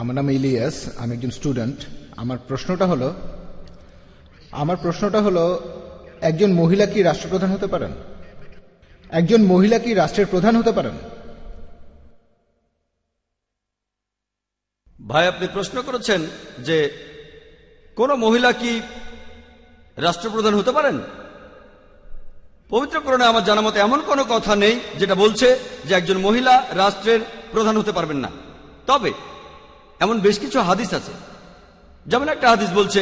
আমার নাম ইলিয়াস আমি একজন স্টুডেন্ট আমার প্রশ্নটা হলো আমার প্রশ্নটা হলো একজন মহিলা কি রাষ্ট্রপ্রধান হতে পারেন একজন মহিলা কি রাষ্ট্রের প্রধান হতে পারেন ভাই আপনি প্রশ্ন করেছেন যে কোন মহিলা কি রাষ্ট্রপ্রধান হতে পারেন পবিত্রকরণে আমার জানা মতে এমন কোনো কথা নেই যেটা বলছে যে একজন মহিলা রাষ্ট্রের প্রধান হতে পারবেন না তবে এমন বেশ কিছু হাদিস আছে যেমন একটা হাদিস বলছে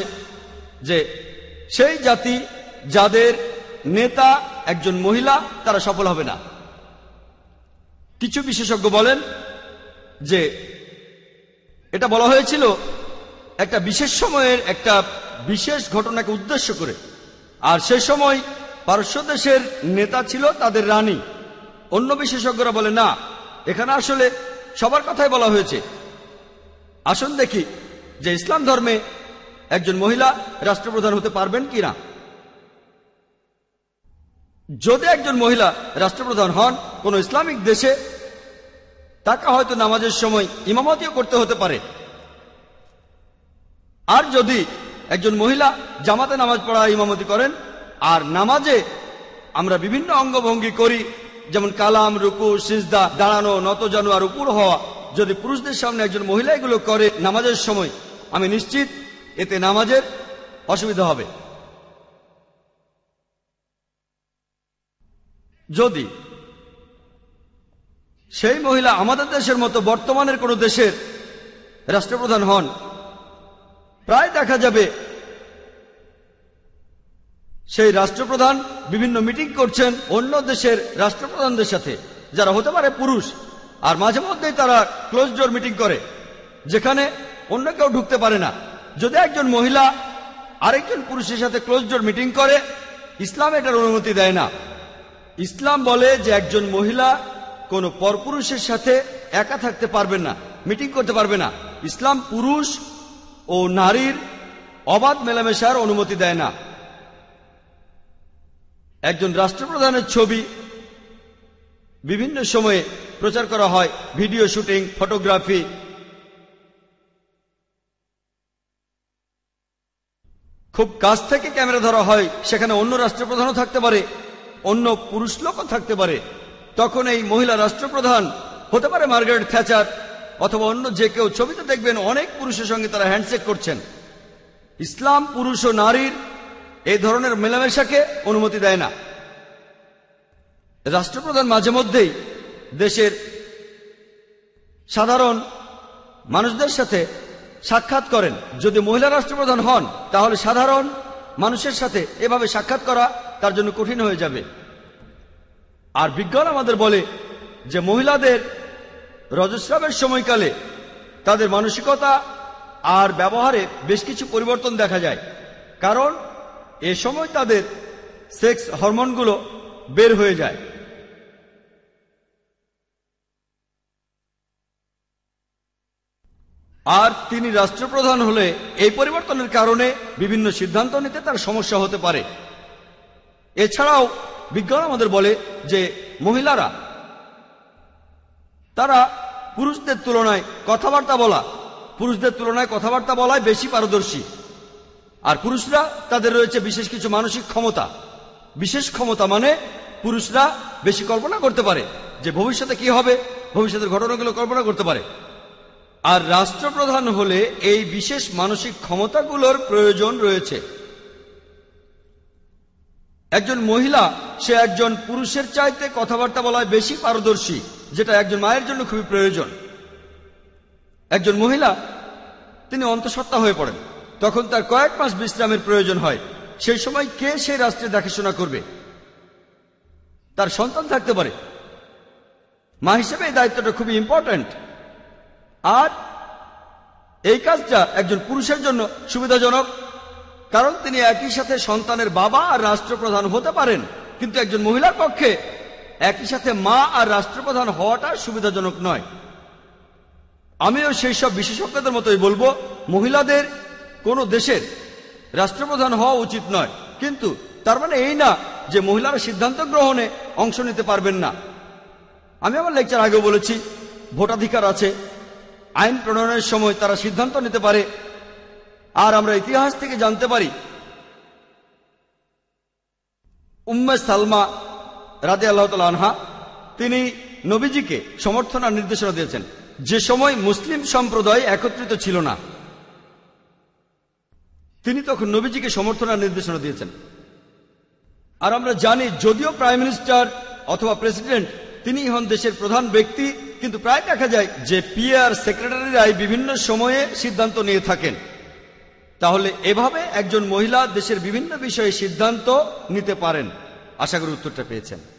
যে সেই জাতি যাদের নেতা একজন মহিলা তারা সফল হবে না কিছু বিশেষজ্ঞ বলেন যে এটা বলা হয়েছিল একটা বিশেষ সময়ের একটা বিশেষ ঘটনাকে উদ্দেশ্য করে আর সে সময় পারস্য দেশের নেতা ছিল তাদের রানী অন্য বিশেষজ্ঞরা বলে না এখানে আসলে সবার কথাই বলা হয়েছে আসুন দেখি যে ইসলাম ধর্মে একজন মহিলা রাষ্ট্রপ্রধান হতে পারবেন কি না যদি একজন মহিলা রাষ্ট্রপ্রধান হন কোন ইসলামিক দেশে তাকে হয়তো নামাজের সময় ইমামতিও করতে হতে পারে আর যদি একজন মহিলা জামাতে নামাজ পড়া ইমামতি করেন আর নামাজে আমরা বিভিন্ন অঙ্গভঙ্গি করি যেমন কালাম রুকু সিজদা দাঁড়ানো নতজানু আর উপর হওয়া যদি পুরুষদের সামনে একজন মহিলা এগুলো করে নামাজের সময় আমি নিশ্চিত এতে নামাজের অসুবিধা হবে যদি সেই মহিলা আমাদের দেশের মতো বর্তমানের কোনো দেশের রাষ্ট্রপ্রধান হন প্রায় দেখা যাবে সেই রাষ্ট্রপ্রধান বিভিন্ন মিটিং করছেন অন্য দেশের রাষ্ট্রপ্রধানদের সাথে যারা হতে পারে পুরুষ আর মাঝে মধ্যেই তারা ক্লোজ ডোর মিটিং করে যেখানে অন্য কেউ ঢুকতে পারে না যদি একজন মহিলা আরেকজন পুরুষের সাথে ক্লোজ ডোর মিটিং করে ইসলাম এটার অনুমতি দেয় না ইসলাম বলে যে একজন মহিলা কোনো পরপুরুষের সাথে একা থাকতে পারবেন না মিটিং করতে পারবে না ইসলাম পুরুষ ও নারীর অবাধ মেলামেশার অনুমতি দেয় না একজন রাষ্ট্রপ্রধানের ছবি বিভিন্ন সময়ে প্রচার করা হয় ভিডিও শুটিং ফটোগ্রাফি খুব কাছ থেকে ক্যামেরা ধরা হয় সেখানে অন্য রাষ্ট্রপ্রধানও থাকতে পারে অন্য পুরুষ লোকও থাকতে পারে তখন এই মহিলা রাষ্ট্রপ্রধান হতে পারে মার্গারেট থ্যাচার অথবা অন্য যে কেউ ছবিতে দেখবেন অনেক পুরুষের সঙ্গে তারা হ্যান্ডশেক করছেন ইসলাম পুরুষ ও নারীর এই ধরনের মেলামেশাকে অনুমতি দেয় না রাষ্ট্রপ্রধান মাঝে মধ্যেই দেশের সাধারণ মানুষদের সাথে সাক্ষাৎ করেন যদি মহিলা রাষ্ট্রপ্রধান হন তাহলে সাধারণ মানুষের সাথে এভাবে সাক্ষাৎ করা তার জন্য কঠিন হয়ে যাবে আর বিজ্ঞান আমাদের বলে যে মহিলাদের রজস্রাবের সময়কালে তাদের মানসিকতা আর ব্যবহারে বেশ কিছু পরিবর্তন দেখা যায় কারণ এ সময় তাদের সেক্স হরমোনগুলো বের হয়ে যায় আর তিনি রাষ্ট্রপ্রধান হলে এই পরিবর্তনের কারণে বিভিন্ন সিদ্ধান্ত নিতে তার সমস্যা হতে পারে এছাড়াও বিজ্ঞান আমাদের বলে যে মহিলারা তারা পুরুষদের তুলনায় কথাবার্তা বলা পুরুষদের তুলনায় কথাবার্তা বলায় বেশি পারদর্শী আর পুরুষরা তাদের রয়েছে বিশেষ কিছু মানসিক ক্ষমতা বিশেষ ক্ষমতা মানে পুরুষরা বেশি কল্পনা করতে পারে যে ভবিষ্যতে কি হবে ভবিষ্যতের ঘটনাগুলো কল্পনা করতে পারে আর রাষ্ট্রপ্রধান হলে এই বিশেষ মানসিক ক্ষমতাগুলোর প্রয়োজন রয়েছে একজন মহিলা সে একজন পুরুষের চাইতে কথাবার্তা বলায় বেশি পারদর্শী যেটা একজন মায়ের জন্য খুবই প্রয়োজন একজন মহিলা তিনি অন্তঃসত্ত্বা হয়ে পড়েন তখন তার কয়েক মাস বিশ্রামের প্রয়োজন হয় সেই সময় কে সেই রাষ্ট্রে দেখাশোনা করবে তার সন্তান থাকতে পারে মা হিসেবে এই দায়িত্বটা খুবই ইম্পর্ট্যান্ট আর এই কাজটা একজন পুরুষের জন্য সুবিধাজনক কারণ তিনি একই সাথে সন্তানের বাবা আর রাষ্ট্রপ্রধান হতে পারেন কিন্তু একজন মহিলার পক্ষে একই সাথে মা আর রাষ্ট্রপ্রধান হওয়াটা সুবিধাজনক নয় আমিও সেই সব বিশেষজ্ঞদের মতোই বলবো মহিলাদের কোনো দেশের রাষ্ট্রপ্রধান হওয়া উচিত নয় কিন্তু তার মানে এই না যে মহিলারা সিদ্ধান্ত গ্রহণে অংশ নিতে পারবেন না আমি আমার লেকচার আগেও বলেছি ভোটাধিকার আছে আইন প্রণয়নের সময় তারা সিদ্ধান্ত নিতে পারে আর আমরা ইতিহাস থেকে জানতে পারি উম্মে সালমা রাজে আল্লাহ আনহা তিনি নবীজিকে সমর্থন আর নির্দেশনা দিয়েছেন যে সময় মুসলিম সম্প্রদায় একত্রিত ছিল না তিনি তখন নবীজিকে সমর্থন আর নির্দেশনা দিয়েছেন আর আমরা জানি যদিও প্রাইম মিনিস্টার অথবা প্রেসিডেন্ট তিনি হন দেশের প্রধান ব্যক্তি কিন্তু প্রায় দেখা যায় যে পিআর সেক্রেটারিরাই বিভিন্ন সময়ে সিদ্ধান্ত নিয়ে থাকেন তাহলে এভাবে একজন মহিলা দেশের বিভিন্ন বিষয়ে সিদ্ধান্ত নিতে পারেন আশা করি উত্তরটা পেয়েছেন